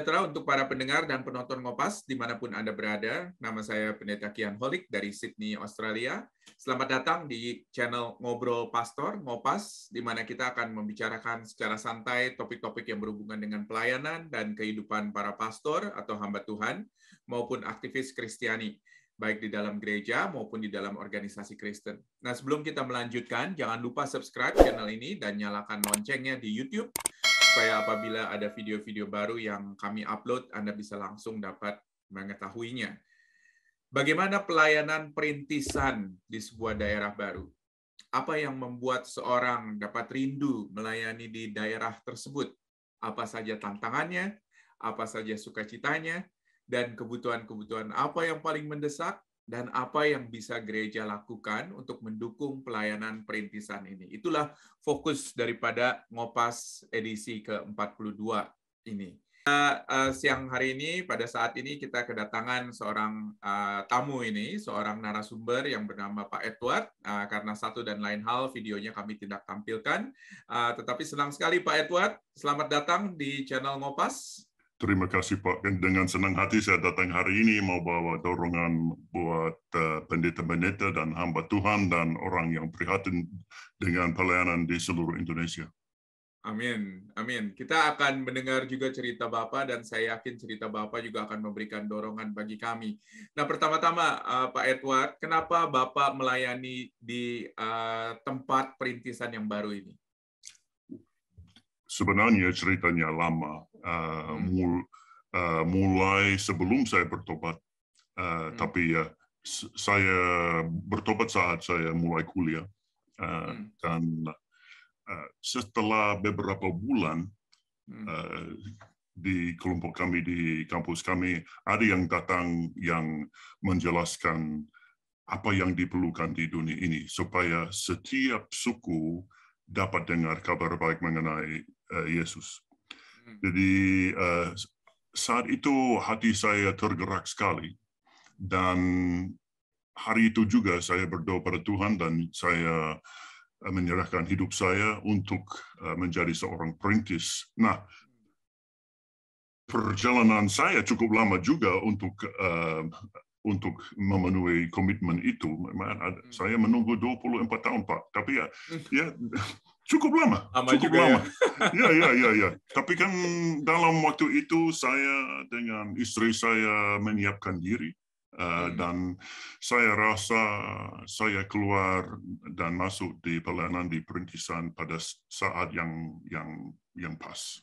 sejahtera untuk para pendengar dan penonton Ngopas dimanapun Anda berada. Nama saya Pendeta Kian Holik dari Sydney, Australia. Selamat datang di channel Ngobrol Pastor Ngopas, di mana kita akan membicarakan secara santai topik-topik yang berhubungan dengan pelayanan dan kehidupan para pastor atau hamba Tuhan maupun aktivis Kristiani baik di dalam gereja maupun di dalam organisasi Kristen. Nah, sebelum kita melanjutkan, jangan lupa subscribe channel ini dan nyalakan loncengnya di YouTube supaya apabila ada video-video baru yang kami upload, Anda bisa langsung dapat mengetahuinya. Bagaimana pelayanan perintisan di sebuah daerah baru? Apa yang membuat seorang dapat rindu melayani di daerah tersebut? Apa saja tantangannya? Apa saja sukacitanya? Dan kebutuhan-kebutuhan apa yang paling mendesak? dan apa yang bisa gereja lakukan untuk mendukung pelayanan perintisan ini. Itulah fokus daripada Ngopas edisi ke-42 ini. Uh, uh, siang hari ini, pada saat ini kita kedatangan seorang uh, tamu ini, seorang narasumber yang bernama Pak Edward. Uh, karena satu dan lain hal, videonya kami tidak tampilkan. Uh, tetapi senang sekali Pak Edward, selamat datang di channel Ngopas. Terima kasih Pak. Dengan senang hati saya datang hari ini mau bawa dorongan buat eh, pendeta-pendeta dan hamba Tuhan dan orang yang prihatin dengan pelayanan di seluruh Indonesia. Amin, amin. Kita akan mendengar juga cerita Bapak dan saya yakin cerita Bapak juga akan memberikan dorongan bagi kami. Nah, pertama-tama eh, Pak Edward, kenapa Bapak melayani di eh, tempat perintisan yang baru ini? Sebenarnya ceritanya lama. Eh, hmm, iya. eh, mulai sebelum saya bertobat. Eh, hmm. Tapi ya saya bertobat saat saya mulai kuliah hmm. dan setelah beberapa bulan di kelompok kami di kampus kami ada yang datang yang menjelaskan apa yang diperlukan di dunia ini supaya setiap suku dapat dengar kabar baik mengenai Yesus. Hmm. Jadi uh, saat itu hati saya tergerak sekali dan hari itu juga saya berdoa pada Tuhan dan saya eh, menyerahkan hidup saya untuk eh, menjadi seorang perintis. Nah, perjalanan saya cukup lama juga untuk uh, untuk memenuhi komitmen itu. Hmm. Saya menunggu 24 tahun, Pak. Tapi ya, hmm. ya cukup lama. Amat cukup juga lama. Ya. ya, ya, ya, ya. Tapi kan dalam waktu itu saya dengan istri saya menyiapkan diri uh, hmm. dan saya rasa saya keluar dan masuk di pelayanan di perintisan pada saat yang yang yang pas.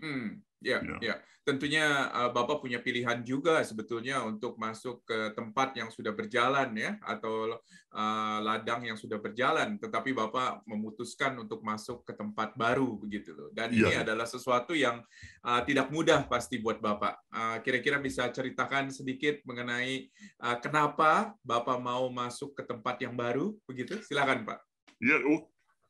Hmm, ya, yeah, ya. Tentunya uh, Bapak punya pilihan juga sebetulnya untuk masuk ke tempat yang sudah berjalan ya atau uh, ladang yang sudah berjalan, tetapi Bapak memutuskan untuk masuk ke tempat baru begitu loh. Dan yeah. ini adalah sesuatu yang uh, tidak mudah pasti buat Bapak. Kira-kira uh, bisa ceritakan sedikit mengenai uh, kenapa Bapak mau masuk ke tempat yang baru begitu? Silakan, Pak. Ya,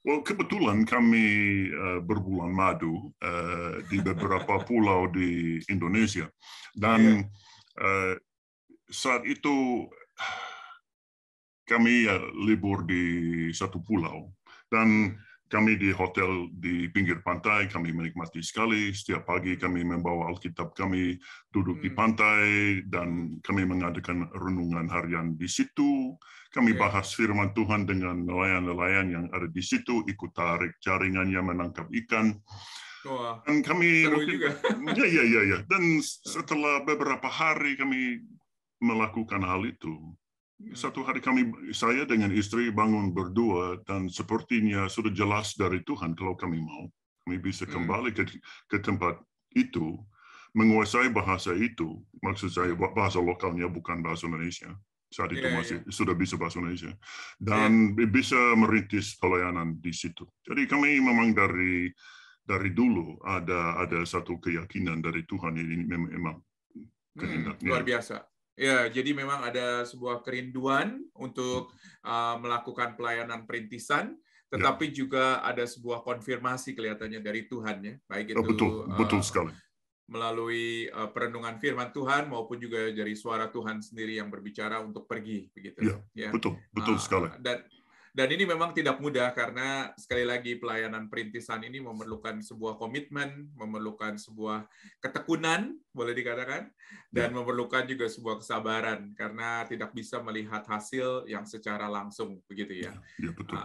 Well, kebetulan kami uh, berbulan madu uh, di beberapa pulau di Indonesia dan yeah. Iya. uh, saat itu kami uh, libur di satu pulau dan kami di hotel di pinggir pantai, kami menikmati sekali. Setiap pagi kami membawa Alkitab kami duduk hmm. di pantai dan kami mengadakan renungan harian di situ. Kami yeah. bahas firman Tuhan dengan nelayan-nelayan yang ada di situ, ikut tarik jaringannya menangkap ikan. Wah, dan kami seru juga. ya, ya, ya, ya. Dan ya. setelah beberapa hari kami melakukan hal itu, satu hari kami saya dengan istri bangun berdua dan sepertinya sudah jelas dari Tuhan kalau kami mau kami bisa hmm. kembali ke, ke tempat itu menguasai bahasa itu maksud saya hmm. bahasa lokalnya bukan bahasa Indonesia saat itu iya, masih yeah. sudah bisa bahasa Indonesia dan yeah. bisa merintis pelayanan di situ. Jadi kami memang dari dari dulu ada ada satu keyakinan dari Tuhan ini memang hmm, luar biasa. Ya, jadi memang ada sebuah kerinduan untuk uh, melakukan pelayanan perintisan, ya. tetapi ya. juga ada sebuah konfirmasi kelihatannya dari Tuhan ya, baik oh, itu betul, uh, betul sekali. melalui uh, perenungan firman Tuhan maupun juga dari suara Tuhan sendiri yang berbicara untuk pergi begitu. Ya, ya. betul, betul uh, sekali. Dan dan ini memang tidak mudah karena sekali lagi pelayanan perintisan ini memerlukan sebuah komitmen, memerlukan sebuah ketekunan, boleh dikatakan, dan ya. memerlukan juga sebuah kesabaran karena tidak bisa melihat hasil yang secara langsung, begitu ya. ya, ya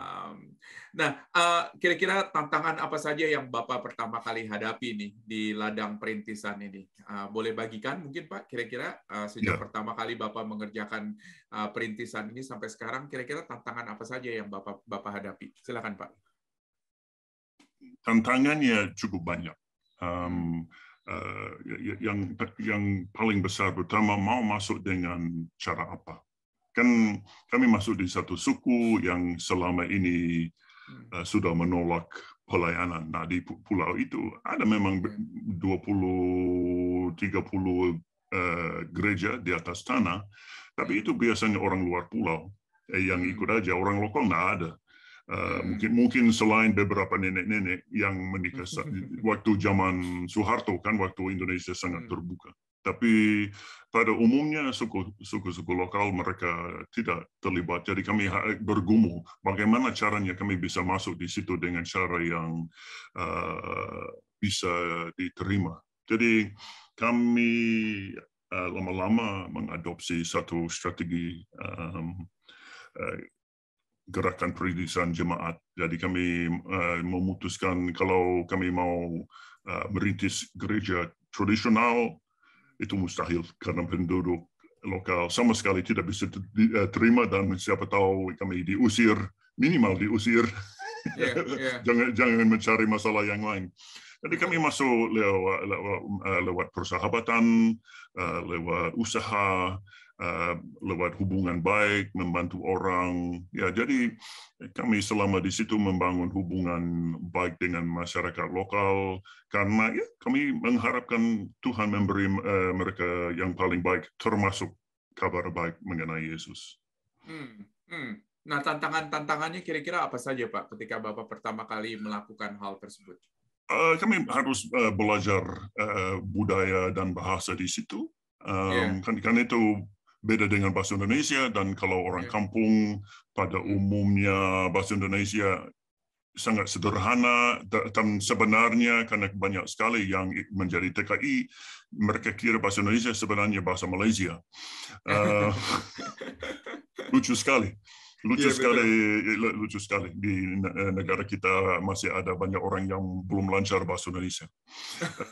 nah, eh, kira-kira tantangan apa saja yang Bapak pertama kali hadapi nih di ladang perintisan ini? Eh, boleh bagikan mungkin Pak, kira-kira eh, sejak ya. pertama kali Bapak mengerjakan perintisan ini sampai sekarang, kira-kira tantangan apa saja yang Bapak Bapak hadapi? Silakan Pak. Tantangannya cukup banyak. Um, uh, yang yang paling besar pertama mau masuk dengan cara apa? Kan kami masuk di satu suku yang selama ini uh, sudah menolak pelayanan. Nah, di pulau itu ada memang 20 30 uh, gereja di atas tanah, tapi hmm. itu biasanya orang luar pulau. Eh, yang hmm. ikut aja orang lokal nggak ada uh, mungkin mungkin selain beberapa nenek-nenek yang menikah hmm. waktu zaman Soeharto kan waktu Indonesia sangat terbuka tapi pada umumnya suku-suku lokal mereka tidak terlibat. Jadi kami bergumul bagaimana caranya kami bisa masuk di situ dengan cara yang uh, bisa diterima. Jadi kami lama-lama mengadopsi satu strategi um, Eh, gerakan peririsan jemaat. Jadi kami eh, memutuskan kalau kami mau eh, merintis gereja tradisional itu mustahil karena penduduk lokal sama sekali tidak bisa terima dan siapa tahu kami diusir minimal diusir. Yeah, iya. yeah. jangan jangan mencari masalah yang lain. Jadi kami masuk lewat lewat, lewat persahabatan, lewat usaha, Eh, lewat hubungan baik, membantu orang. Ya, jadi kami selama di situ membangun hubungan baik dengan masyarakat lokal karena ya kami mengharapkan Tuhan memberi eh, mereka yang paling baik, termasuk kabar baik mengenai Yesus. Hmm, hmm. Nah, tantangan-tantangannya kira-kira apa saja, Pak, ketika Bapak pertama kali melakukan hal tersebut? Eh, kami harus belajar budaya dan bahasa di situ. yeah. Iya. kan, kan itu beda dengan bahasa Indonesia dan kalau orang ya. kampung pada hmm. umumnya bahasa Indonesia sangat sederhana dan sebenarnya karena banyak sekali yang menjadi TKI mereka kira bahasa Indonesia sebenarnya bahasa Malaysia uh, lucu sekali lucu yeah, sekali lucu sekali di eh, negara kita masih ada banyak orang yang belum lancar bahasa Indonesia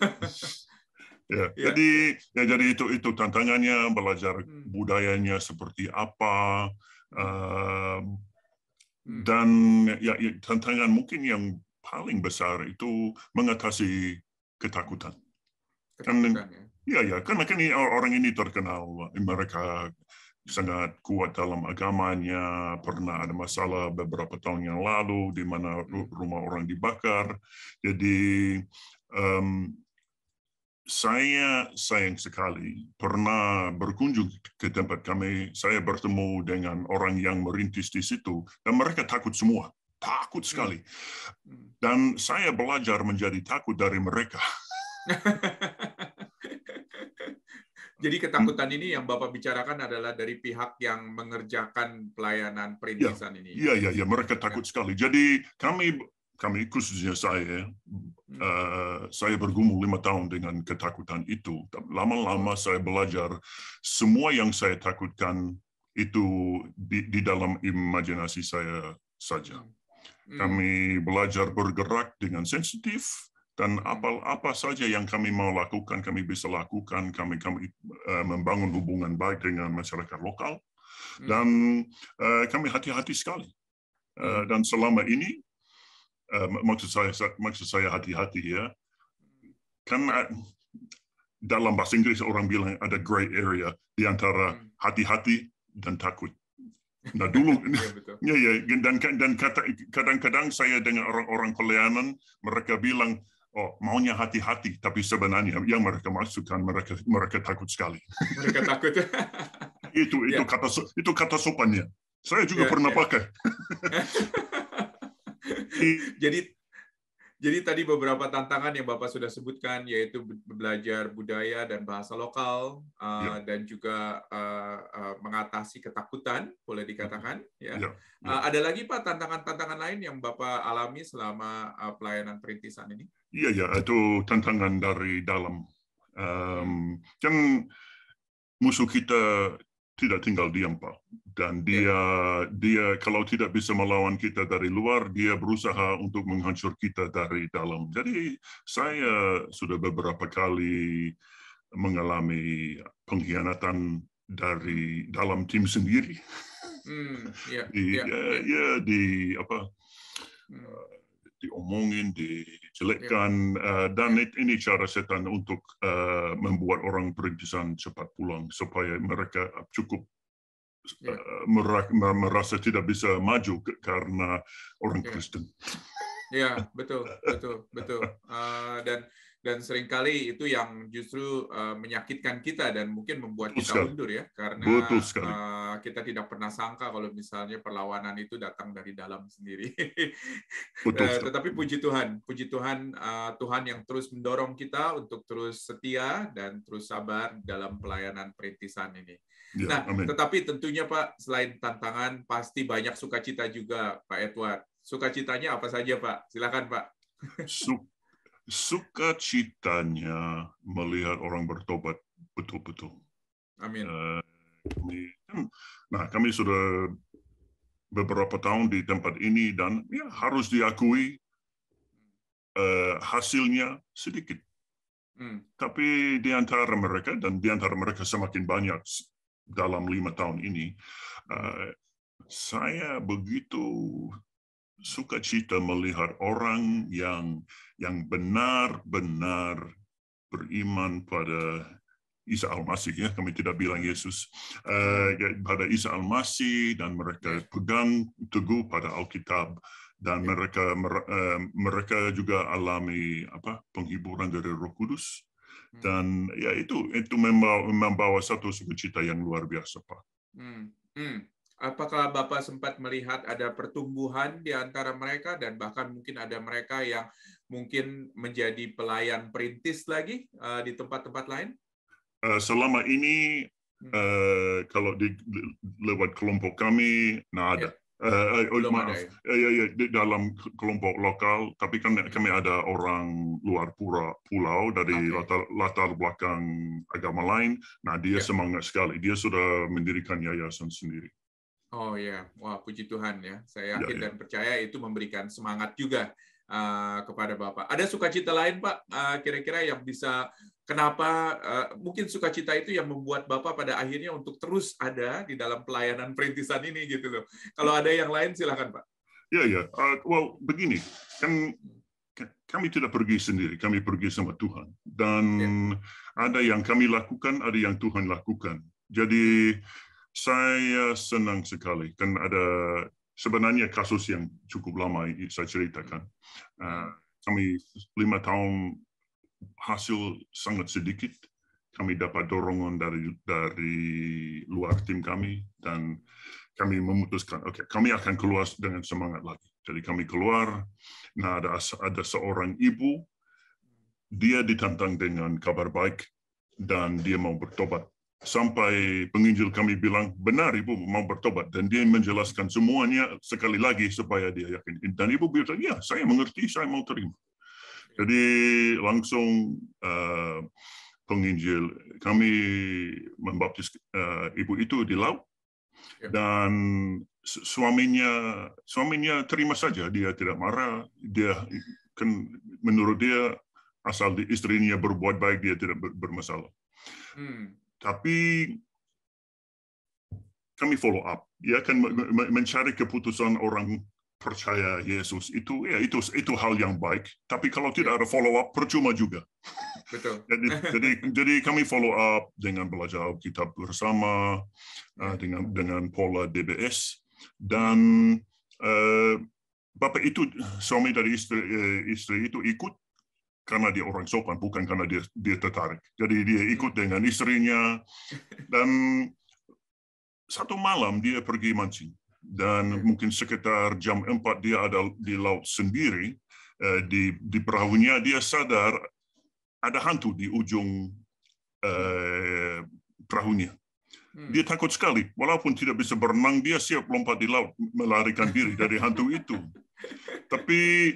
Ya, ya. Jadi ya jadi itu itu tantangannya belajar hmm. budayanya seperti apa uh, hmm. dan ya, ya, tantangan mungkin yang paling besar itu mengatasi ketakutan. Kan ketakutan kan, ya. Ya ya karena kan orang ini terkenal mereka sangat kuat dalam agamanya. Pernah ada masalah beberapa tahun yang lalu di mana hmm. rumah orang dibakar. Jadi um, saya sayang sekali pernah berkunjung ke tempat kami. Saya bertemu dengan orang yang merintis di situ dan mereka takut semua, takut sekali. Dan saya belajar menjadi takut dari mereka. Jadi ketakutan ini yang Bapak bicarakan adalah dari pihak yang mengerjakan pelayanan perintisan ya, ini. Iya, iya, iya. Mereka takut ya. sekali. Jadi kami kami khususnya saya uh, mm. e, saya bergumul lima tahun dengan ketakutan itu. Lama-lama saya belajar semua yang saya takutkan itu di, di dalam imajinasi saya saja. Mm. Kami belajar bergerak dengan sensitif dan mm. apa apa saja yang kami mau lakukan kami bisa lakukan kami kami uh, membangun hubungan baik dengan masyarakat lokal dan uh, kami hati-hati sekali uh, dan selama ini Eh, maksud saya saya hati-hati ya. Kan dalam bahasa Inggris orang bilang ada gray area di antara hmm. hati-hati dan takut. Nah dulu, ya, ya ya dan dan kadang-kadang saya dengan orang-orang pelayanan mereka bilang oh maunya hati-hati tapi sebenarnya yang mereka maksudkan mereka mereka takut sekali. Mereka takut. itu itu yeah. kata itu kata sopannya. Saya juga yeah, pernah yeah. pakai. jadi jadi tadi beberapa tantangan yang Bapak sudah sebutkan yaitu belajar budaya dan bahasa lokal uh, ya. dan juga uh, uh, mengatasi ketakutan boleh dikatakan mm-hmm. ya. ya, ya. Uh, ada lagi Pak tantangan-tantangan lain yang Bapak alami selama uh, pelayanan perintisan ini? Iya ya, itu tantangan dari dalam. Um, yang musuh kita tidak tinggal diam Pak. Dan dia dia kalau tidak bisa melawan kita dari luar, dia berusaha untuk menghancur kita dari dalam. Jadi saya sudah beberapa kali mengalami pengkhianatan dari dalam tim sendiri. Mm, yeah, di, yeah, ya, ya. ya, di apa? Mm. diomongin, di Selekkan uh, eh, dan hmm. ini cara setan untuk uh, membuat orang berdesain cepat pulang supaya mereka cukup yeah. Ya. merasa tidak bisa maju karena orang ya. Kristen. Ya, betul, betul, betul. Eh, dan dan seringkali itu yang justru uh, menyakitkan kita dan mungkin membuat Betul kita mundur ya karena Uh, kita tidak pernah sangka kalau misalnya perlawanan itu datang dari dalam sendiri. uh, tetapi puji Tuhan, puji Tuhan uh, Tuhan yang terus mendorong kita untuk terus setia dan terus sabar dalam pelayanan perintisan ini. Ya, nah, amin. tetapi tentunya Pak selain tantangan pasti banyak sukacita juga Pak Edward. Sukacitanya apa saja Pak? Silakan Pak sukacitanya melihat orang bertobat betul-betul. Amin. Eh, nah, kami sudah beberapa tahun di tempat ini dan ya harus diakui eh, hasilnya sedikit. Hmm. Tapi di antara mereka dan di antara mereka semakin banyak dalam lima tahun ini, eh, saya begitu sukacita melihat orang yang yang benar-benar beriman pada Isa Al-Masih ya kami tidak bilang Yesus uh, pada Isa Al-Masih dan mereka pegang teguh pada Alkitab dan mereka eh, mereka juga alami apa penghiburan dari Roh Kudus hmm. dan ya itu itu membawa, membawa satu sukacita yang luar biasa pak. Hmm. Hmm. Apakah Bapak sempat melihat ada pertumbuhan di antara mereka dan bahkan mungkin ada mereka yang mungkin menjadi pelayan perintis lagi uh, di tempat-tempat lain? Uh, selama ini uh, kalau di lewat kelompok kami, nah ada. Yeah. Uh, uh, maaf, ya? ya? Ya, ya, di dalam kelompok lokal, tapi kan hmm. kami ada orang luar pura, pulau dari okay. latar, latar belakang agama lain. Nah, dia yeah. semangat sekali. Dia sudah mendirikan yayasan sendiri. Oh ya, wah puji Tuhan ya. Saya iya, yakin ya, ya. dan percaya itu memberikan semangat juga uh, kepada Bapak. Ada sukacita lain Pak kira eh, kira-kira yang bisa kenapa uh, mungkin sukacita itu yang membuat Bapak pada akhirnya untuk terus ada di dalam pelayanan perintisan ini gitu loh. Kalau ada yang lain silahkan Pak. Ya ya, uh, well begini, kan kami tidak pergi sendiri, kami pergi sama Tuhan. Dan ya. ada yang kami lakukan, ada yang Tuhan lakukan. Jadi saya senang sekali dan ada sebenarnya kasus yang cukup lama saya ceritakan. Hmm. Ah, kami lima tahun hasil sangat sedikit. Kami dapat dorongan dari dari luar tim kami dan kami memutuskan, oke, okay, kami akan keluar dengan semangat lagi. Jadi kami keluar. Nah ada ada seorang ibu, dia ditantang dengan kabar baik dan dia mau bertobat sampai penginjil kami bilang benar ibu mau bertobat dan dia menjelaskan semuanya sekali lagi supaya dia yakin dan ibu bilang ya saya mengerti saya mau terima jadi langsung uh, penginjil kami membaptis uh, ibu itu di laut ya. dan suaminya suaminya terima saja dia tidak marah dia kan menurut dia asal istrinya berbuat baik dia tidak bermasalah hmm. Tapi kami follow up, ya kan mencari keputusan orang percaya Yesus itu ya itu itu hal yang baik tapi kalau ya. tidak ada follow up percuma juga betul jadi jadi jadi kami follow up dengan belajar kitab bersama ya. eh, dengan dengan pola DBS dan uh, bapak itu suami dari istri eh, istri itu ikut karena dia orang sopan, bukan karena dia, dia tertarik. Jadi dia ikut dengan istrinya dan satu malam dia pergi mancing dan ya. mungkin sekitar jam 4 dia ada di laut sendiri eh, di di perahunya dia sadar ada hantu di ujung eh, perahunya. Hmm. Dia takut sekali, walaupun tidak bisa berenang, dia siap lompat di laut melarikan diri dari hantu itu. Tapi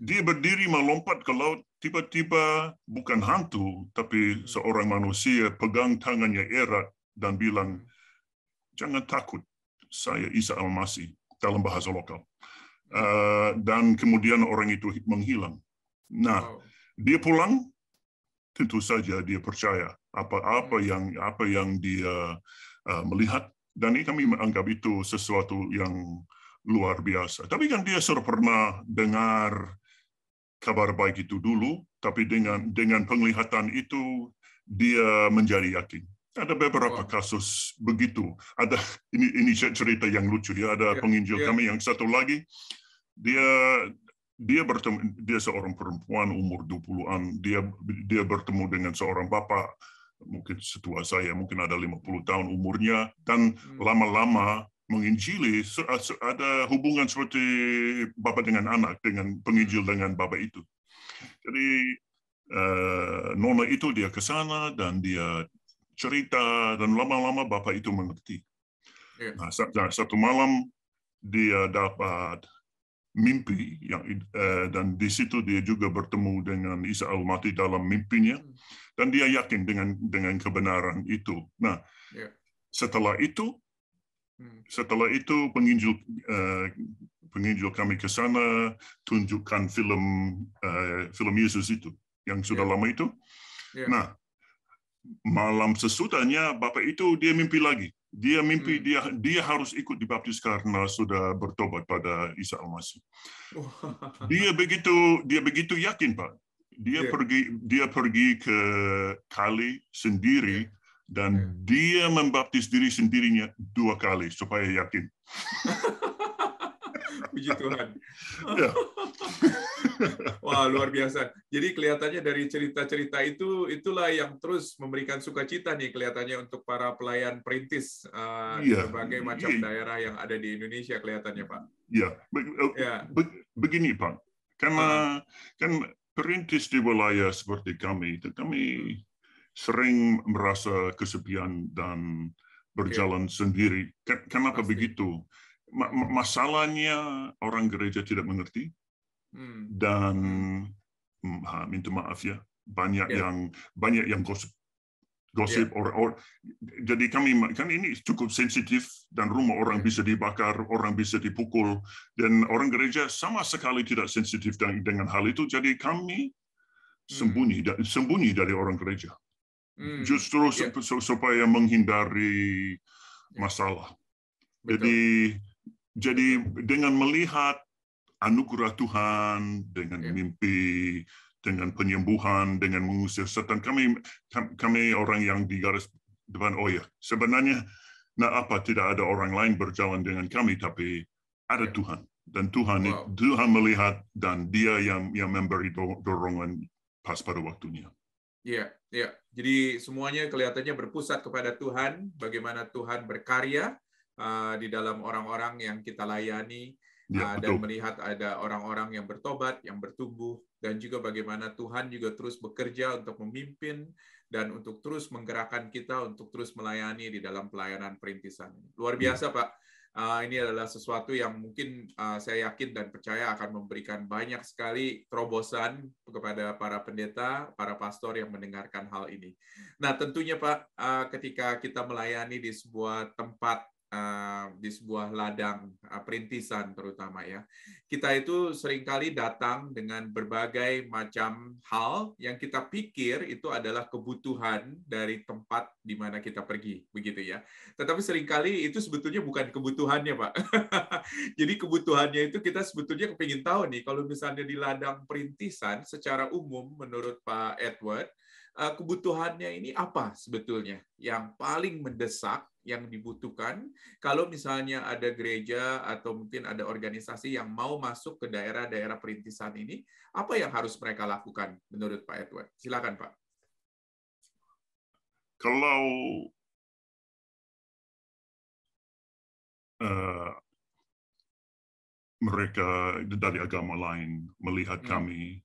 dia berdiri melompat ke laut Tiba-tiba bukan hantu, tapi hmm. seorang manusia pegang tangannya erat dan bilang, jangan takut, saya Isa Al-Masih dalam bahasa lokal. Eh, dan kemudian orang itu menghilang. Nah, dia pulang, tentu saja dia percaya apa-apa hmm. yang apa yang dia eh, melihat dan ini kami menganggap itu sesuatu yang luar biasa. Tapi kan dia sudah pernah dengar kabar baik itu dulu, tapi dengan dengan penglihatan itu dia menjadi yakin. Ada beberapa wow. kasus begitu. Ada ini ini cerita yang lucu ya. Ada yeah, penginjil yeah. kami yang satu lagi dia dia bertemu dia seorang perempuan umur 20-an, dia dia bertemu dengan seorang bapak mungkin setua saya mungkin ada 50 tahun umurnya dan hmm. lama-lama hmm menginjili ada hubungan seperti bapak dengan anak dengan penginjil hmm. dengan bapak itu jadi uh, nona itu dia ke sana dan dia cerita dan lama-lama bapak itu mengerti yeah. Ya. nah satu malam dia dapat mimpi yang uh, dan di situ dia juga bertemu dengan Isa almati dalam mimpinya hmm. dan dia yakin dengan dengan kebenaran itu. Nah, yeah. setelah itu Hmm. Setelah itu penginjil uh, eh, penginjil kami ke sana tunjukkan film uh, film Yesus itu yang sudah yeah. lama itu. Yeah. Nah, malam sesudahnya bapak itu dia mimpi lagi. Dia mimpi hmm. dia dia harus ikut dibaptis karena sudah bertobat pada Isa Almasih. Oh. dia begitu dia begitu yakin Pak. Dia yeah. pergi dia pergi ke kali sendiri ya dan hmm. dia membaptis diri sendirinya dua kali supaya yakin. Puji Tuhan. Ya. Wah, luar biasa. Jadi kelihatannya dari cerita-cerita itu itulah yang terus memberikan sukacita nih kelihatannya untuk para pelayan perintis uh, ya. berbagai iya. macam ya. daerah yang ada di Indonesia kelihatannya, Pak. Ya, Be ya. be begini, Pak. Karena kan perintis di wilayah seperti kami itu kami sering merasa kesepian dan berjalan okay. sendiri. Kenapa Pasti. begitu? Masalahnya orang gereja tidak mengerti hmm. dan hmm. Hmm, ha, minta maaf ya banyak yeah. yang banyak yang gosip gosip yeah. or, or jadi kami kan ini cukup sensitif dan rumah orang ya. bisa dibakar orang bisa dipukul dan orang gereja sama sekali tidak sensitif dengan, dengan hal itu jadi kami sembunyi hmm. sembunyi dari orang gereja hmm. justru yeah. Iya. supaya menghindari iya. masalah. Betul. Jadi jadi dengan melihat anugerah Tuhan, dengan yeah. mimpi, dengan penyembuhan, dengan mengusir setan, kami kami orang yang di garis depan. Oh ya, sebenarnya nah apa tidak ada orang lain berjalan dengan kami, tapi ada iya. Tuhan dan Tuhan wow. Tuhan melihat dan Dia yang yang memberi dorongan pas pada waktunya. Iya, iya. Jadi semuanya kelihatannya berpusat kepada Tuhan, bagaimana Tuhan berkarya uh, di dalam orang-orang yang kita layani ya, uh, dan melihat ada orang-orang yang bertobat, yang bertumbuh dan juga bagaimana Tuhan juga terus bekerja untuk memimpin dan untuk terus menggerakkan kita untuk terus melayani di dalam pelayanan perintisan. Luar iya. biasa, ya. Pak Ah, ini adalah sesuatu yang mungkin ah, saya yakin dan percaya akan memberikan banyak sekali terobosan kepada para pendeta, para pastor yang mendengarkan hal ini. Nah, tentunya Pak, ah, ketika kita melayani di sebuah tempat Eh, di sebuah ladang eh, perintisan terutama ya. Kita itu seringkali datang dengan berbagai macam hal yang kita pikir itu adalah kebutuhan dari tempat di mana kita pergi, begitu ya. Tetapi seringkali itu sebetulnya bukan kebutuhannya, Pak. Jadi kebutuhannya itu kita sebetulnya kepingin tahu nih, kalau misalnya di ladang perintisan secara umum menurut Pak Edward, eh, kebutuhannya ini apa sebetulnya yang paling mendesak yang dibutuhkan. Kalau misalnya ada gereja atau mungkin ada organisasi yang mau masuk ke daerah-daerah perintisan ini, apa yang harus mereka lakukan menurut Pak Edward? Silakan Pak. Kalau uh, mereka dari agama lain melihat hmm. kami,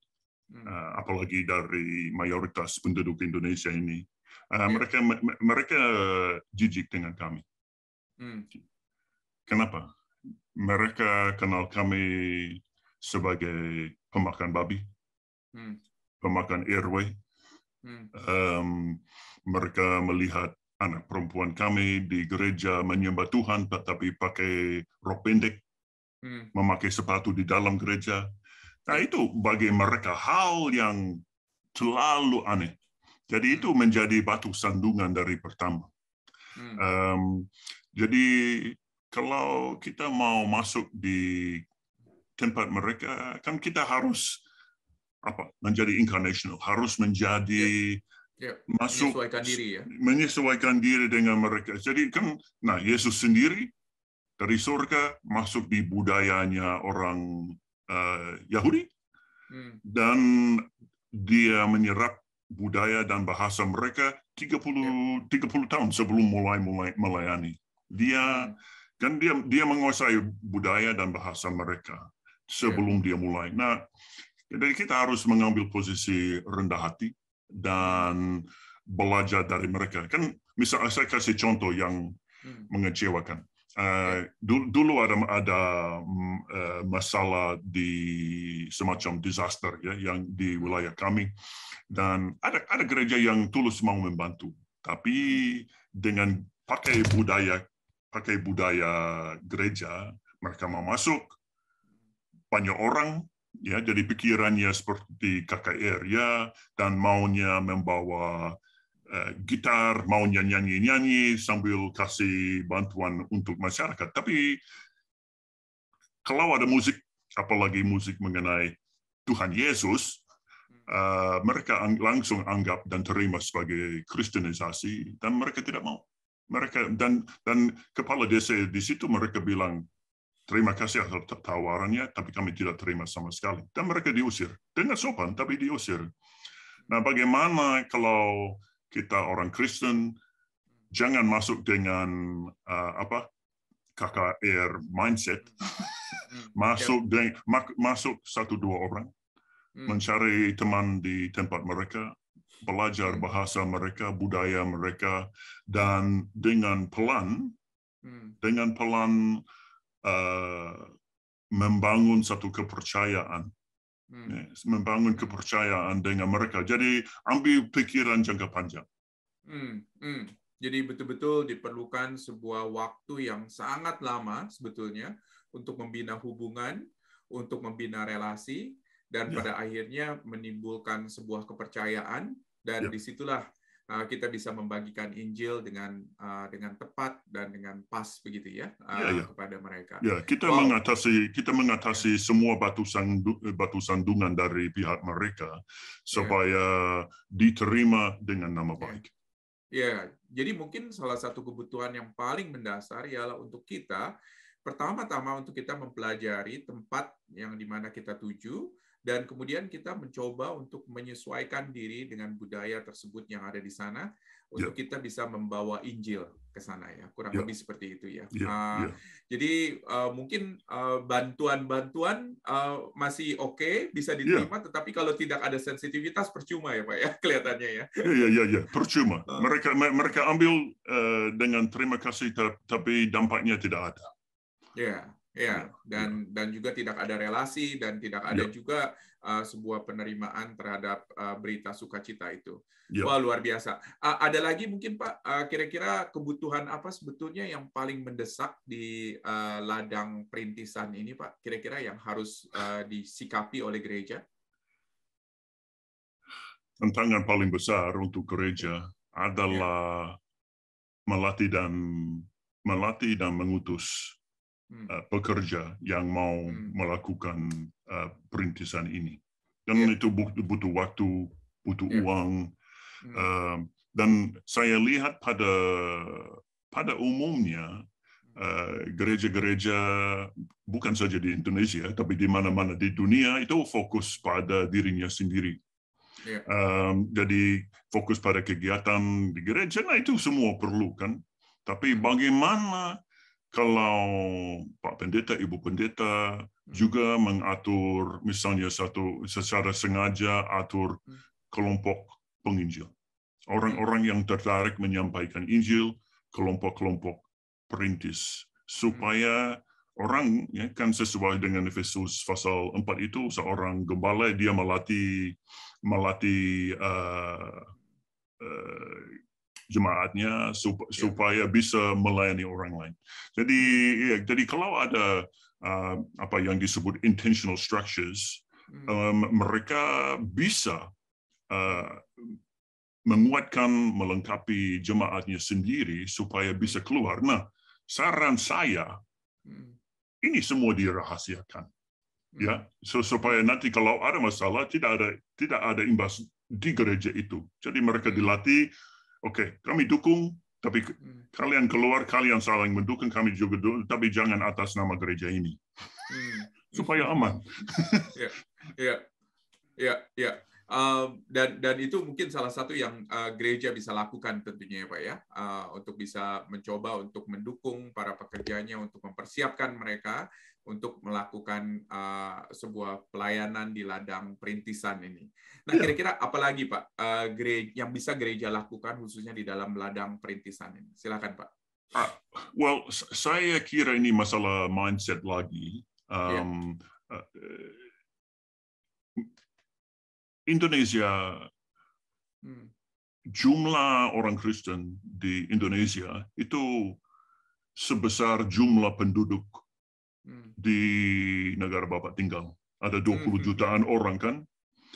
uh, apalagi dari mayoritas penduduk Indonesia ini, Uh, mereka mereka jijik dengan kami. Hmm. Kenapa? Mereka kenal kami sebagai pemakan babi, hmm. pemakan airway. Hmm. Um, mereka melihat anak perempuan kami di gereja menyembah Tuhan, tetapi pakai rok pendek, hmm. memakai sepatu di dalam gereja. Nah hmm. itu bagi mereka hal yang terlalu aneh. Jadi itu menjadi batu sandungan dari pertama. Hmm. Um, jadi kalau kita mau masuk di tempat mereka, kan kita harus apa menjadi incarnational, harus menjadi yeah. Yeah. masuk menyesuaikan diri ya. Menyesuaikan diri dengan mereka. Jadi kan, nah Yesus sendiri dari surga masuk di budayanya orang uh, Yahudi hmm. dan dia menyerap budaya dan bahasa mereka 30 30 ya. tahun sebelum mulai mulai melayani. Dia ya. kan dia dia menguasai budaya dan bahasa mereka sebelum ya. dia mulai. Nah, jadi kita harus mengambil posisi rendah hati dan belajar dari mereka. Kan misalnya saya kasih contoh yang hmm. mengecewakan. Eh, dulu, ada, ada mm, eh, masalah di semacam disaster ya, yang di wilayah kami dan ada ada gereja yang tulus mau membantu tapi dengan pakai budaya pakai budaya gereja mereka mau masuk banyak orang ya jadi pikirannya seperti KKR ya dan maunya membawa Eh, gitar, mau nyanyi-nyanyi sambil kasih bantuan untuk masyarakat. Tapi kalau ada musik, apalagi musik mengenai Tuhan Yesus, eh, mereka langsung anggap dan terima sebagai kristenisasi dan mereka tidak mau. Mereka dan dan kepala desa di situ mereka bilang terima kasih atas tawarannya, tapi kami tidak terima sama sekali. Dan mereka diusir. Tidak sopan, tapi diusir. Nah, bagaimana kalau kita orang Kristen jangan masuk dengan uh, apa KKR mindset hmm. masuk ya. dengan masuk satu dua orang hmm. mencari teman di tempat mereka belajar hmm. bahasa mereka budaya mereka dan dengan pelan dengan pelan uh, membangun satu kepercayaan hmm. membangun kepercayaan dengan mereka. Jadi ambil pikiran jangka panjang. Hmm. Hmm. Jadi betul-betul diperlukan sebuah waktu yang sangat lama sebetulnya untuk membina hubungan, untuk membina relasi, dan ya. pada akhirnya menimbulkan sebuah kepercayaan. Dan ya. disitulah Eh, kita bisa membagikan Injil dengan uh, dengan tepat dan dengan pas begitu ya, uh, ya, ya. kepada mereka. Ya, kita oh. mengatasi kita mengatasi semua batu sandu, batu sandungan dari pihak mereka ya. supaya ya. diterima dengan nama ya. baik. Ya. ya, jadi mungkin salah satu kebutuhan yang paling mendasar ialah untuk kita pertama-tama untuk kita mempelajari tempat yang dimana kita tuju dan kemudian kita mencoba untuk menyesuaikan diri dengan budaya tersebut yang ada di sana untuk yeah. kita bisa membawa Injil ke sana ya kurang yeah. lebih seperti itu ya yeah. Ya, uh, ya. yeah. jadi uh, mungkin eh, bantuan-bantuan uh, uh, masih oke okay, bisa ya. diterima yeah. tetapi kalau tidak ada sensitivitas percuma ya pak ya kelihatannya ya ya ya ya percuma uh. mereka mereka ambil uh, dengan terima kasih tapi dampaknya tidak ada ya yeah. Ya, dan dan juga tidak ada relasi dan tidak ada ya. juga uh, sebuah penerimaan terhadap uh, berita sukacita itu. Ya. Wah luar biasa. Uh, ada lagi mungkin Pak, uh, kira-kira kebutuhan apa sebetulnya yang paling mendesak di uh, ladang perintisan ini Pak? Kira-kira yang harus uh, disikapi oleh gereja? Tantangan paling besar untuk gereja adalah ya. melatih dan melatih dan mengutus Hmm. Eh, pekerja yang mau hmm. melakukan uh, perintisan ini. Dan yeah. itu butuh, waktu, butuh yeah. uang. Uh, dan saya lihat pada pada umumnya gereja-gereja uh, bukan saja di Indonesia tapi di mana-mana di dunia itu fokus pada dirinya sendiri. Yeah. Ya. Um, jadi fokus pada kegiatan di gereja, nah itu semua perlu kan. Tapi hmm. bagaimana kalau Pak Pendeta, Ibu Pendeta hmm. juga mengatur misalnya satu secara sengaja atur hmm. kelompok penginjil. Hmm. Orang-orang yang tertarik menyampaikan Injil, kelompok-kelompok perintis supaya orang ya kan sesuai dengan Efesus pasal 4 itu seorang gembala dia melatih melatih uh, uh, jemaatnya iya. supaya, bisa melayani orang lain. Jadi ya, jadi kalau ada uh, apa yang disebut intentional structures, hmm. um, mereka bisa uh, menguatkan melengkapi jemaatnya sendiri supaya bisa hmm. keluar. Nah, saran saya hmm. ini semua dirahasiakan. Ya, so, supaya nanti kalau ada masalah tidak ada tidak ada imbas di gereja itu. Jadi mereka dilatih Oke, okay, kami dukung, tapi hmm. kalian keluar, kalian saling mendukung kami juga, tapi jangan atas nama gereja ini. Hmm. Supaya aman. Ya, ya, ya, ya. Uh, dan dan itu mungkin salah satu yang uh, gereja bisa lakukan tentunya ya pak ya uh, untuk bisa mencoba untuk mendukung para pekerjanya untuk mempersiapkan mereka untuk melakukan uh, sebuah pelayanan di ladang perintisan ini. Nah, iya. kira-kira apa lagi Pak uh, eh, gereja, yang bisa gereja lakukan khususnya di dalam ladang perintisan ini? Silakan Pak. Uh, well, saya kira ini masalah mindset lagi. Um, iya. yeah. uh, Indonesia hmm. jumlah orang Kristen di Indonesia itu sebesar jumlah penduduk Hmm. di negara Bapak tinggal. Ada 20 hmm, hmm. jutaan orang kan?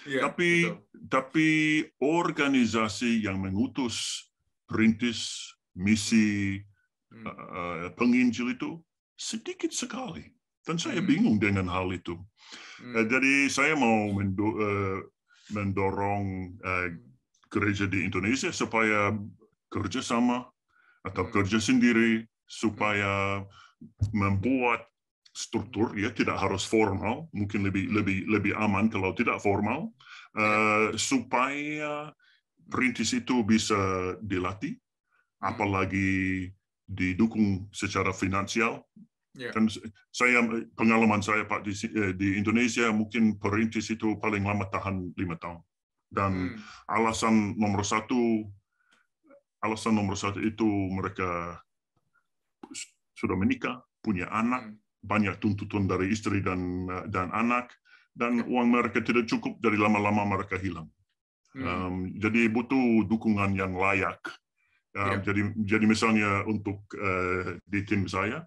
Yeah, tapi betul. tapi organisasi yang mengutus perintis, misi, hmm. uh, penginjil itu sedikit sekali. Dan saya hmm. bingung dengan hal itu. Hmm. Uh, jadi saya mau mendo uh, mendorong uh, gereja di Indonesia supaya kerja sama atau kerja sendiri supaya membuat struktur ya tidak harus formal mungkin lebih lebih lebih aman kalau tidak formal uh, supaya perintis itu bisa dilatih hmm. apalagi didukung secara finansial yeah. kan saya pengalaman saya pak di, eh, di Indonesia mungkin perintis itu paling lama tahan lima tahun dan hmm. alasan nomor satu alasan nomor satu itu mereka sudah menikah punya anak hmm banyak tuntutan dari istri dan dan anak dan uang mereka tidak cukup dari lama-lama mereka hilang. Hmm. Um, jadi butuh dukungan yang layak. Um, yeah. Jadi jadi misalnya untuk uh, di tim saya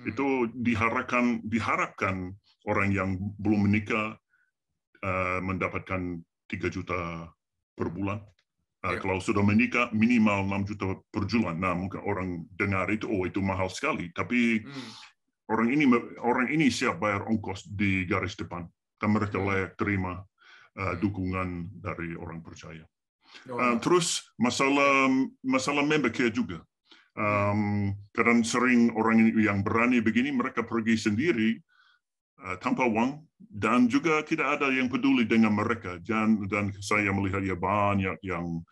hmm. itu diharapkan diharapkan orang yang belum menikah uh, mendapatkan 3 juta per bulan. Uh, eh, yeah. Kalau sudah menikah minimal 6 juta per bulan. Nah mungkin orang dengar itu oh itu mahal sekali. Tapi mm orang ini orang ini siap bayar ongkos di garis depan dan mereka hmm. layak terima eh, hmm. dukungan dari orang percaya. Oh. Eh, terus masalah masalah member care juga. Um, hmm. kadang sering orang yang berani begini mereka pergi sendiri uh, tanpa uang dan juga tidak ada yang peduli dengan mereka dan dan saya melihat ya banyak yang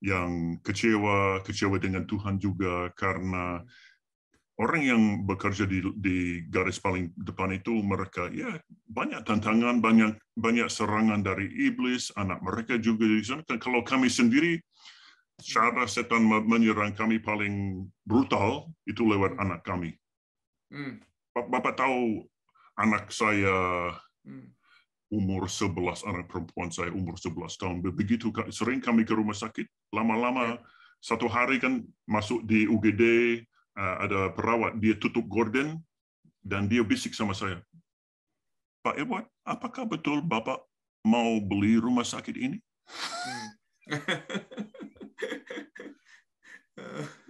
yang kecewa kecewa dengan Tuhan juga karena orang yang bekerja di, di garis paling depan itu mereka ya banyak tantangan banyak banyak serangan dari iblis anak mereka juga di sana kalau kami sendiri cara setan menyerang kami paling brutal itu lewat anak kami hmm. bapak tahu anak saya hmm. umur 11 anak perempuan saya umur 11 tahun begitu sering kami ke rumah sakit lama-lama ya. satu hari kan masuk di UGD Ah, ada perawat, dia tutup gorden dan dia bisik sama saya. Pak Edward, apakah betul Bapak mau beli rumah sakit ini? Hmm.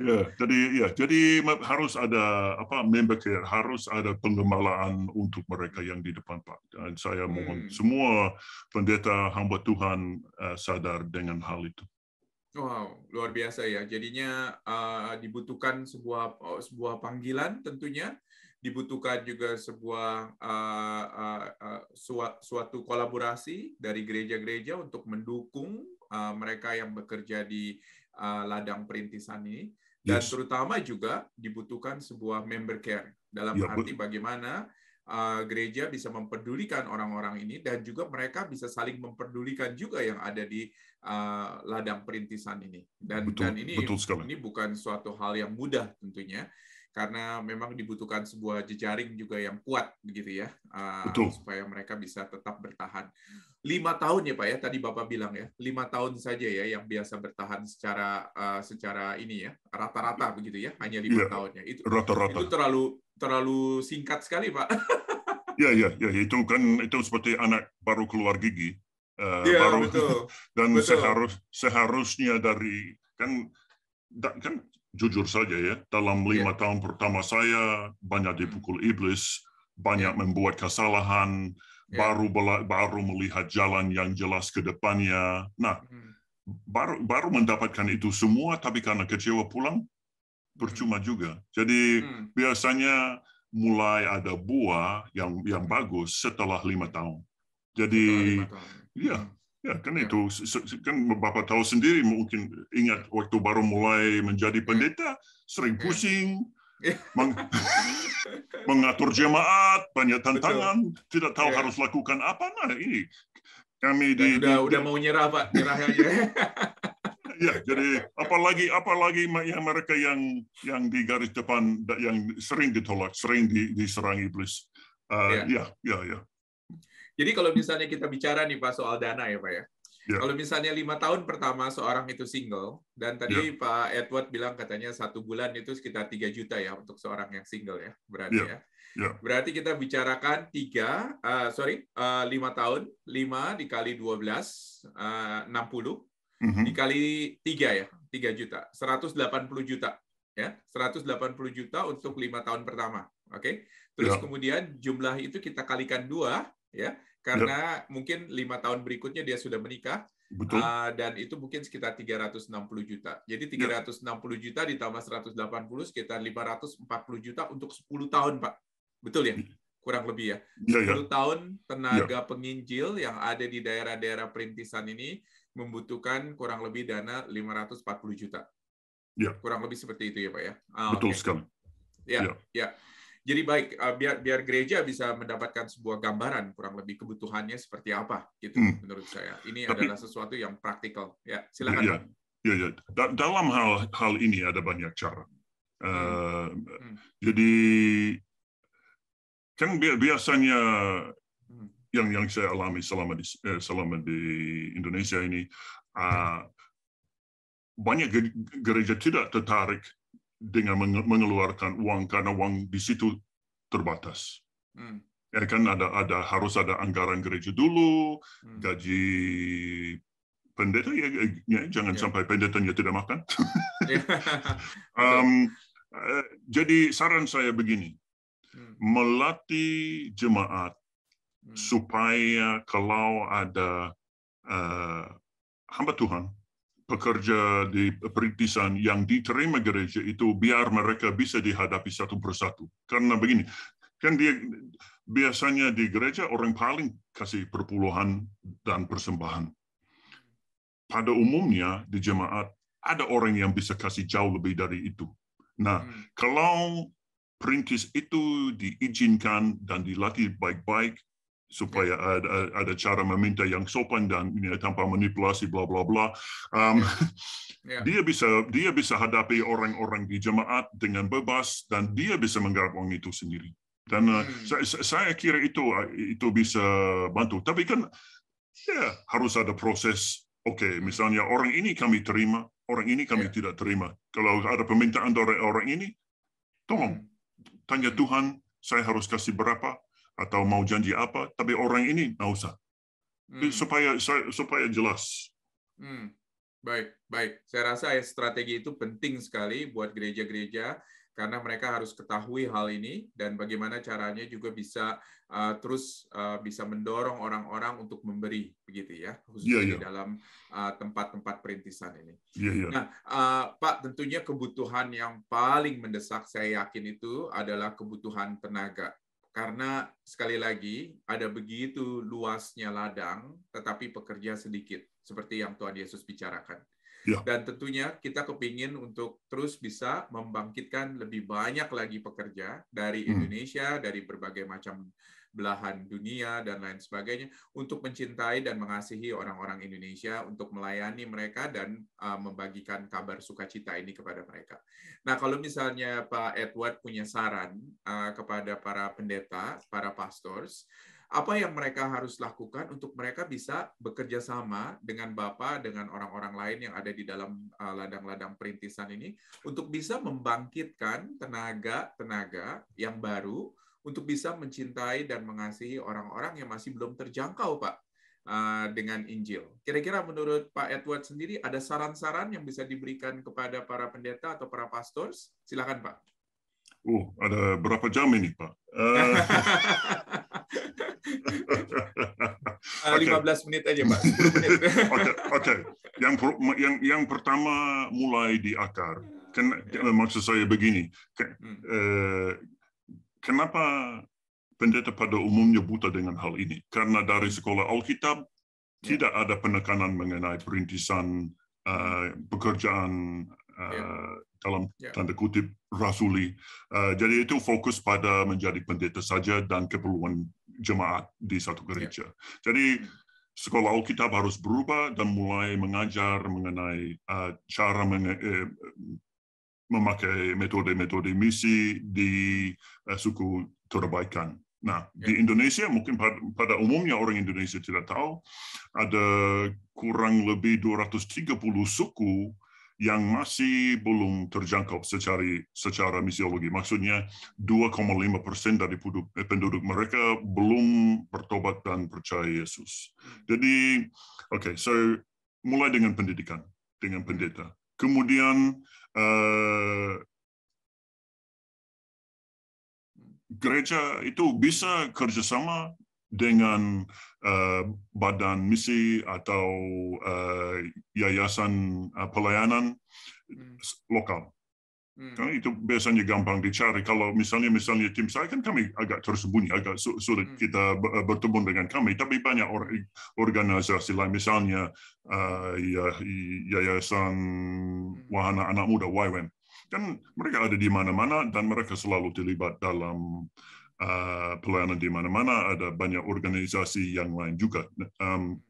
ya, jadi ya, jadi harus ada apa member care, harus ada pengembalaan untuk mereka yang di depan Pak. Dan saya mohon hmm. semua pendeta hamba Tuhan uh, sadar dengan hal itu. Wow, luar biasa ya. Jadinya uh, dibutuhkan sebuah oh, sebuah panggilan tentunya, dibutuhkan juga sebuah uh, uh, suatu kolaborasi dari gereja-gereja untuk mendukung uh, mereka yang bekerja di uh, ladang perintisan ini dan yes. terutama juga dibutuhkan sebuah member care dalam ya, arti bagaimana Eh, gereja bisa mempedulikan orang-orang ini dan juga mereka bisa saling memperdulikan juga yang ada di uh, ladang perintisan ini. Dan betul, dan ini ini bukan suatu hal yang mudah tentunya karena memang dibutuhkan sebuah jejaring juga yang kuat begitu ya uh, Betul. supaya mereka bisa tetap bertahan lima tahun ya pak ya tadi bapak bilang ya lima tahun saja ya yang biasa bertahan secara uh, secara ini ya rata-rata begitu ya hanya lima yeah, tahun itu rata-rata itu terlalu terlalu singkat sekali, Pak. ya, ya, ya, itu kan itu seperti anak baru keluar gigi. Uh, ya, baru betul. dan betul. seharus seharusnya dari kan kan jujur saja ya dalam iya. lima ya. tahun pertama saya banyak dipukul iblis banyak ya. membuat kesalahan ya. baru baru melihat jalan yang jelas ke depannya nah hmm. baru baru mendapatkan itu semua tapi karena kecewa pulang percuma hmm. juga. Jadi hmm. biasanya mulai ada buah yang yang bagus setelah lima tahun. Jadi iya, ya kan ya. itu kan Bapak tahu sendiri mungkin ingat waktu baru mulai menjadi hmm. pendeta sering hmm. pusing ya. meng, mengatur jemaat banyak tantangan Betul. tidak tahu ya. harus lakukan apa nah ini kami di, udah di, udah mau nyerah Pak nyerah aja Ya, jadi apalagi apalagi yang mereka yang yang di garis depan yang sering ditolak, sering di, diserang iblis. Uh, ya. ya, ya, ya. Jadi kalau misalnya kita bicara nih Pak soal dana ya Pak ya. Yeah. Kalau misalnya lima tahun pertama seorang itu single, dan tadi yeah. Pak Edward bilang katanya satu bulan itu sekitar 3 juta ya untuk seorang yang single ya, berarti yeah. ya. Yeah. Ya. Berarti kita bicarakan tiga, uh, sorry, uh, lima uh, tahun, lima dikali dua belas uh, enam puluh. -hmm. dikali tiga ya, tiga juta, 180 juta ya, 180 juta untuk lima tahun pertama, oke? Okay? Terus yeah. kemudian jumlah itu kita kalikan dua ya, karena yeah. mungkin lima tahun berikutnya dia sudah menikah. Betul. Uh, dan itu mungkin sekitar 360 juta. Jadi 360 ya. juta ditambah 180 sekitar 540 juta untuk 10 tahun, Pak. Betul ya? Iya. kurang lebih ya. 10 ya. Iya. tahun tenaga ya. penginjil yang ada di daerah-daerah perintisan ini membutuhkan kurang lebih dana 540 juta. Ya. Kurang lebih seperti itu ya Pak ya. Oh, Betul okay. sekali. Ya, ya. ya. Jadi baik eh, biar biar gereja bisa mendapatkan sebuah gambaran kurang lebih kebutuhannya seperti apa gitu hmm. menurut saya. Ini Tapi, adalah sesuatu yang praktikal. Ya, silakan. Ya, ya, ya. Da dalam hal hal ini ada banyak cara. Eh, hmm. hmm. Jadi kan biasanya yang yang saya alami selama di eh, selama di Indonesia ini ah, banyak gereja tidak tertarik dengan mengeluarkan uang karena uang di situ terbatas. Hmm. Ya kan ada ada harus ada anggaran gereja dulu, hmm. gaji pendeta ya, ya, ya jangan yeah. sampai pendetanya tidak makan. um, jadi saran saya begini, hmm. melatih jemaat Hmm. supaya kalau ada uh, hamba Tuhan pekerja di perintisan yang diterima gereja itu biar mereka bisa dihadapi satu persatu. Karena begini, kan dia biasanya di gereja orang paling kasih perpuluhan dan persembahan. Pada umumnya di jemaat ada orang yang bisa kasih jauh lebih dari itu. Nah, hmm. kalau perintis itu diizinkan dan dilatih baik-baik, supaya ada, ada cara meminta yang sopan dan ini ya, tanpa manipulasi bla bla bla um, yeah. Ya. dia bisa dia bisa hadapi orang-orang di jemaat dengan bebas dan dia bisa menggarap orang itu sendiri dan eh, hmm. saya, saya kira itu eh, itu bisa bantu tapi kan ya harus ada proses oke okay, hmm. misalnya orang ini kami terima orang ini kami yeah. tidak terima kalau ada permintaan dari orang ini tolong hmm. tanya Tuhan saya harus kasih berapa atau mau janji apa, tapi orang ini nggak usah. Hmm. Supaya supaya jelas. Hmm. Baik, baik. Saya rasa ya, strategi itu penting sekali buat gereja-gereja karena mereka harus ketahui hal ini dan bagaimana caranya juga bisa uh, terus uh, bisa mendorong orang-orang untuk memberi begitu ya khususnya yeah, yeah. dalam eh, tempat-tempat uh, perintisan ini. Yeah, yeah. Nah, uh, Pak, tentunya kebutuhan yang paling mendesak saya yakin itu adalah kebutuhan tenaga karena sekali lagi ada begitu luasnya ladang, tetapi pekerja sedikit, seperti yang Tuhan Yesus bicarakan. Ya. Dan tentunya kita kepingin untuk terus bisa membangkitkan lebih banyak lagi pekerja dari hmm. Indonesia, hmm. dari berbagai macam belahan dunia dan lain sebagainya untuk mencintai dan mengasihi orang-orang Indonesia untuk melayani mereka dan uh, membagikan kabar sukacita ini kepada mereka. Nah, kalau misalnya Pak Edward punya saran uh, kepada para pendeta, para pastors, apa yang mereka harus lakukan untuk mereka bisa bekerja sama dengan Bapak, dengan orang-orang lain yang ada di dalam uh, ladang-ladang perintisan ini, untuk bisa membangkitkan tenaga-tenaga yang baru untuk bisa mencintai dan mengasihi orang-orang yang masih belum terjangkau, Pak, eh, dengan Injil. Kira-kira menurut Pak Edward sendiri ada saran-saran yang bisa diberikan kepada para pendeta atau para pastor? Silakan, Pak. Oh, ada berapa jam ini, Pak? Uh... 15 okay. menit aja, Pak. Oke. okay. okay. Yang yang yang pertama mulai di akar. Ken, maksud saya begini. Hmm. Eh, kenapa pendeta pada umumnya buta dengan hal ini? Karena dari sekolah Alkitab ya. tidak ada penekanan mengenai perintisan uh, pekerjaan uh, ya. dalam ya. tanda kutip rasuli. Uh, jadi itu fokus pada menjadi pendeta saja dan keperluan jemaat di satu ya. gereja. Ya. Jadi sekolah Alkitab harus berubah dan mulai mengajar mengenai uh, cara menge memakai metode-metode misi di eh, suku terbaikkan. Nah, yeah. di ya. Indonesia mungkin pada, umumnya orang Indonesia tidak tahu ada kurang lebih 230 suku yang masih belum terjangkau secara secara misiologi. Maksudnya 2,5 persen dari eh, penduduk mereka belum bertobat dan percaya Yesus. Hmm. Jadi, oke, okay, so mulai dengan pendidikan, dengan pendeta. Kemudian uh, gereja itu bisa kerjasama dengan uh, badan misi atau uh, yayasan pelayanan hmm. lokal. Hmm. Kan itu biasanya gampang dicari. Kalau misalnya misalnya tim saya kan kami agak tersembunyi, agak sulit hmm. kita eh, bertemu dengan kami. Tapi banyak or organisasi lain, misalnya uh, Yayasan hmm. Wahana Anak Muda YWAM. Kan mereka ada di mana-mana dan mereka selalu terlibat dalam uh, pelayanan di mana-mana. Ada banyak organisasi yang lain juga. Um,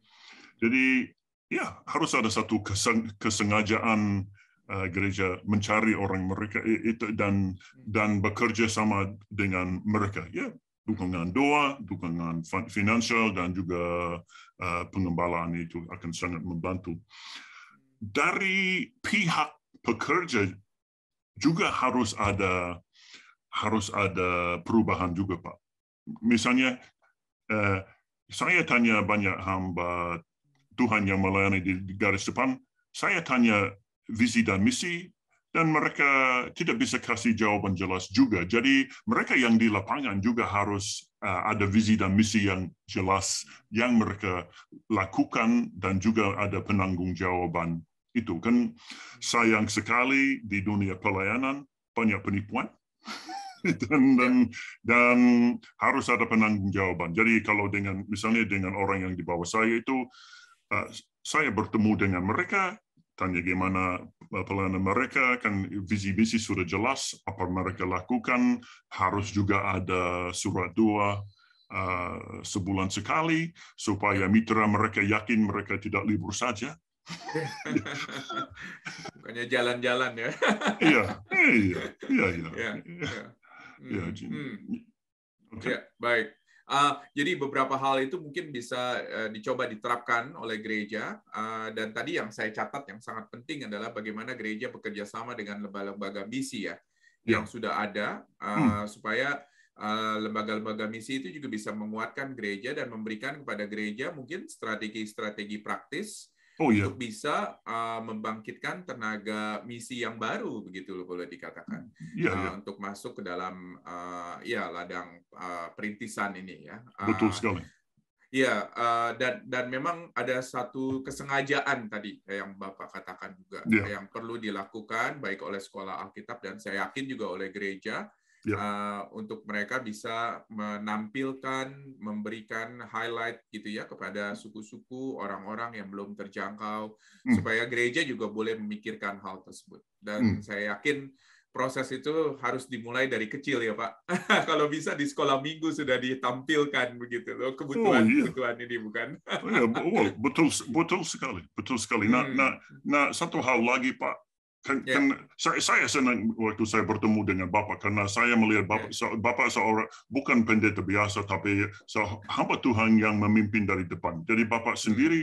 jadi ya harus ada satu keseng kesengajaan Eh, gereja mencari orang mereka itu dan hmm. dan bekerja sama dengan mereka ya dukungan doa dukungan finansial dan juga eh, pengembalaan itu akan sangat membantu dari pihak pekerja juga harus ada harus ada perubahan juga pak misalnya eh, saya tanya banyak hamba Tuhan yang melayani di garis depan saya tanya visi dan misi, dan mereka tidak bisa kasih jawaban jelas juga. Jadi mereka yang di lapangan juga harus eh, ada visi dan misi yang jelas yang mereka lakukan dan juga ada penanggung jawaban itu kan sayang sekali di dunia pelayanan banyak penipuan dan, dan dan harus ada penanggung jawaban. Jadi kalau dengan misalnya dengan orang yang di bawah saya itu eh, saya bertemu dengan mereka tanya gimana eh, pelayanan mereka, kan visi-visi sudah jelas, apa mereka lakukan, harus juga ada surat dua uh, sebulan sekali, supaya mitra mereka yakin mereka tidak libur saja. Bukannya jalan-jalan ya. Iya, iya, iya. iya. Ya, ya. Iya, hmm, hmm. ya baik. Uh, jadi beberapa hal itu mungkin bisa uh, dicoba diterapkan oleh gereja. Uh, dan tadi yang saya catat yang sangat penting adalah bagaimana gereja bekerja sama dengan lembaga-lembaga misi ya, ya, yang sudah ada uh, hmm. supaya lembaga-lembaga uh, misi itu juga bisa menguatkan gereja dan memberikan kepada gereja mungkin strategi-strategi praktis oh, iya. untuk bisa uh, membangkitkan tenaga misi yang baru begitu loh boleh dikatakan iya, uh, iya. untuk masuk ke dalam uh, ya ladang uh, perintisan ini ya uh, betul sekali Iya, dan dan memang ada satu kesengajaan tadi yang Bapak katakan juga yeah. yang perlu dilakukan baik oleh sekolah Alkitab dan saya yakin juga oleh gereja yeah. Iya. uh, untuk mereka bisa menampilkan, memberikan highlight gitu ya kepada hmm. suku-suku orang-orang yang belum terjangkau, mm. supaya gereja juga boleh memikirkan hal tersebut. Dan mm. saya yakin proses itu harus dimulai dari kecil ya Pak. Kalau bisa di sekolah minggu sudah ditampilkan begitu loh kebutuhan oh, iya. kebutuhan ini bukan? oh, iya. oh, betul betul sekali, betul sekali. Nah, hmm. nah, nah satu hal lagi Pak kan, yeah. kan saya, saya senang waktu saya bertemu dengan Bapak karena saya melihat Bapak, yeah. Ya. Bapak seorang bukan pendeta biasa tapi hamba Tuhan yang memimpin dari depan. Jadi Bapak hmm. sendiri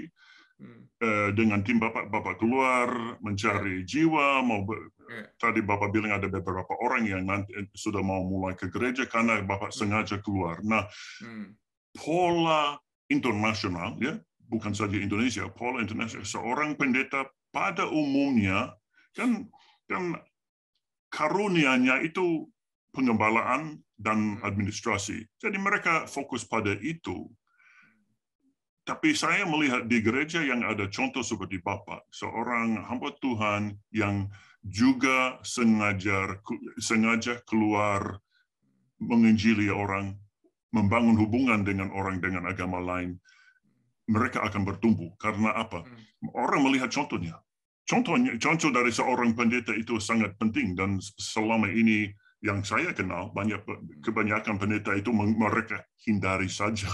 mm. eh, dengan tim Bapak Bapak keluar mencari yeah. jiwa mau yeah. tadi Bapak bilang ada beberapa orang yang nanti eh, sudah mau mulai ke gereja karena Bapak mm. sengaja keluar. Nah, mm. pola internasional ya, bukan saja Indonesia, pola internasional seorang pendeta pada umumnya dan kan karunianya itu pengembalaan dan hmm. administrasi. Jadi mereka fokus pada itu. Tapi saya melihat di gereja yang ada contoh seperti Bapak, seorang hamba Tuhan yang juga sengaja sengaja keluar menginjili orang, membangun hubungan dengan orang dengan agama lain, mereka akan bertumbuh. Karena apa? Hmm. Orang melihat contohnya. Contohnya, contoh dari seorang pendeta itu sangat penting dan selama ini yang saya kenal banyak hmm. kebanyakan pendeta itu mereka hindari saja.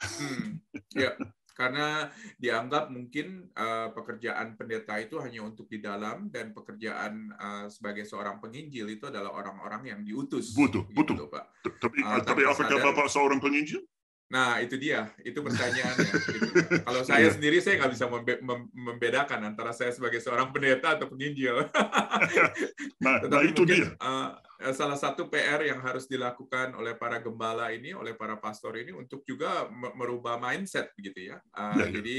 Hmm, ya, karena dianggap mungkin uh, pekerjaan pendeta itu hanya untuk di dalam dan pekerjaan uh, sebagai seorang penginjil itu adalah orang-orang yang diutus. Butuh, gitu, betul, Pak. Tapi, uh, tapi apakah Bapak seorang penginjil? Nah, itu dia. Itu pertanyaannya. Gitu. Kalau saya yeah. sendiri, saya nggak bisa membe mem membedakan antara saya sebagai seorang pendeta atau penginjil. nah, Tetapi nah itu mungkin, dia. Uh, salah satu PR yang harus dilakukan oleh para gembala ini, oleh para pastor ini, untuk juga merubah mindset, gitu ya. Uh, yeah, iya, iya. jadi,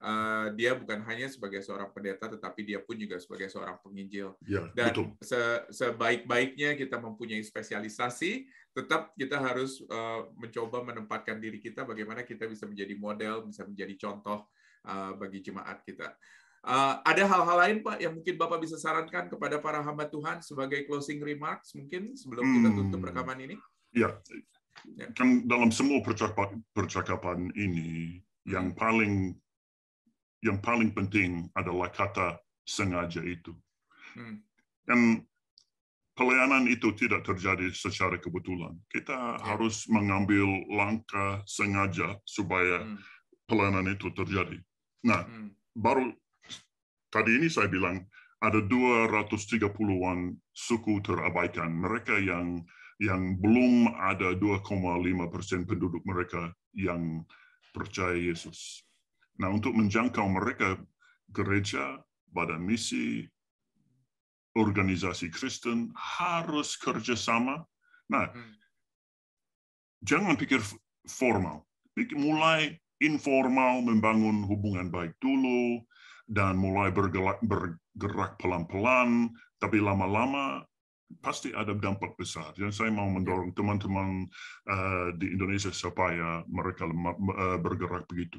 uh, dia bukan hanya sebagai seorang pendeta, tetapi dia pun juga sebagai seorang penginjil. Yeah, Dan se sebaik-baiknya kita mempunyai spesialisasi, tetap kita harus eh, mencoba menempatkan diri kita bagaimana kita bisa menjadi model, bisa menjadi contoh eh, bagi jemaat kita. Eh, ada hal-hal lain Pak yang mungkin Bapak bisa sarankan kepada para hamba Tuhan sebagai closing remarks mungkin sebelum kita hmm. tutup rekaman ini? Ya, ya. kan dalam semua percakapan, ini hmm. yang paling yang paling penting adalah kata sengaja itu. Dan hmm pelayanan itu tidak terjadi secara kebetulan. Kita yeah. harus mengambil langkah sengaja supaya hmm. pelayanan itu terjadi. Nah, hmm. baru tadi ini saya bilang ada 230-an suku terabaikan. Mereka yang yang belum ada 2,5 persen penduduk mereka yang percaya Yesus. Nah, untuk menjangkau mereka, gereja, badan misi, organisasi Kristen harus kerjasama. Nah, hmm. jangan pikir formal. Mulai informal, membangun hubungan baik dulu, dan mulai bergerak, bergerak pelan-pelan, tapi lama-lama pasti ada dampak besar. Dan saya mau mendorong teman-teman uh, di Indonesia supaya mereka eh, bergerak begitu.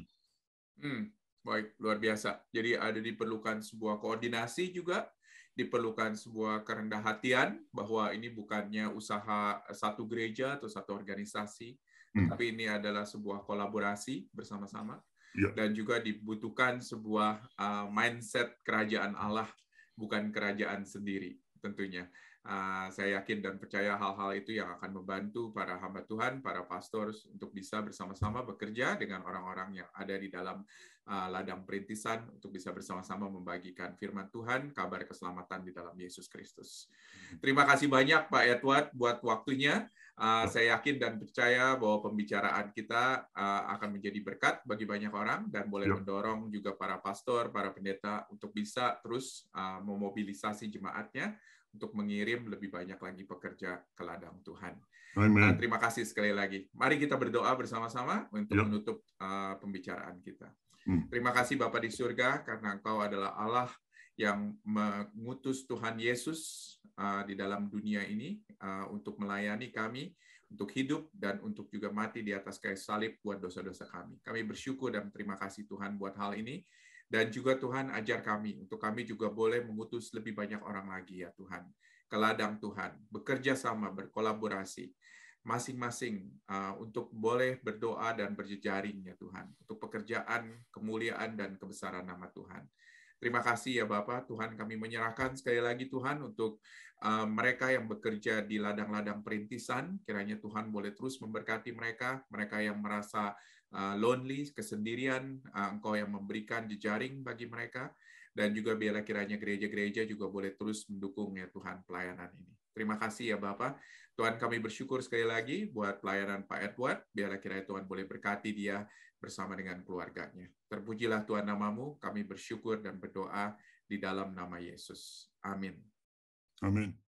Hmm, baik, luar biasa. Jadi ada diperlukan sebuah koordinasi juga diperlukan sebuah kerendahan hatian bahwa ini bukannya usaha eh, satu gereja atau satu organisasi, hmm. tapi ini adalah sebuah kolaborasi bersama-sama. Ya. Dan juga dibutuhkan sebuah eh, mindset kerajaan Allah, bukan kerajaan sendiri tentunya. Ah, saya yakin dan percaya hal-hal itu yang akan membantu para hamba Tuhan, para pastor untuk bisa bersama-sama bekerja dengan orang-orang yang ada di dalam ah, ladang perintisan untuk bisa bersama-sama membagikan firman Tuhan, kabar keselamatan di dalam Yesus Kristus. Terima kasih banyak Pak Edward buat waktunya. Ah, saya yakin dan percaya bahwa pembicaraan kita akan menjadi berkat bagi banyak orang dan boleh ya. mendorong juga para pastor, para pendeta untuk bisa terus memobilisasi jemaatnya untuk mengirim lebih banyak lagi pekerja ke ladang Tuhan. Amen. Nah, terima kasih sekali lagi. Mari kita berdoa bersama-sama untuk yep. menutup uh, pembicaraan kita. Hmm. Terima kasih Bapak di surga karena Engkau adalah Allah yang mengutus Tuhan Yesus uh, di dalam dunia ini uh, untuk melayani kami, untuk hidup dan untuk juga mati di atas kayu salib buat dosa-dosa kami. Kami bersyukur dan terima kasih Tuhan buat hal ini dan juga Tuhan ajar kami, untuk kami juga boleh mengutus lebih banyak orang lagi ya Tuhan. Ke ladang Tuhan, bekerja sama, berkolaborasi. Masing-masing uh, untuk boleh berdoa dan berjejaring ya Tuhan. Untuk pekerjaan, kemuliaan, dan kebesaran nama Tuhan. Terima kasih ya Bapak, Tuhan kami menyerahkan sekali lagi Tuhan untuk uh, mereka yang bekerja di ladang-ladang perintisan, kiranya Tuhan boleh terus memberkati mereka, mereka yang merasa uh, lonely, kesendirian, uh, Engkau yang memberikan jejaring bagi mereka, dan juga biarlah kiranya gereja-gereja juga boleh terus mendukung ya Tuhan pelayanan ini. Terima kasih ya Bapak. Tuhan kami bersyukur sekali lagi buat pelayanan Pak Edward. Biarlah kiranya Tuhan boleh berkati dia bersama dengan keluarganya. Terpujilah Tuhan namamu, kami bersyukur dan berdoa di dalam nama Yesus. Amin. Amin.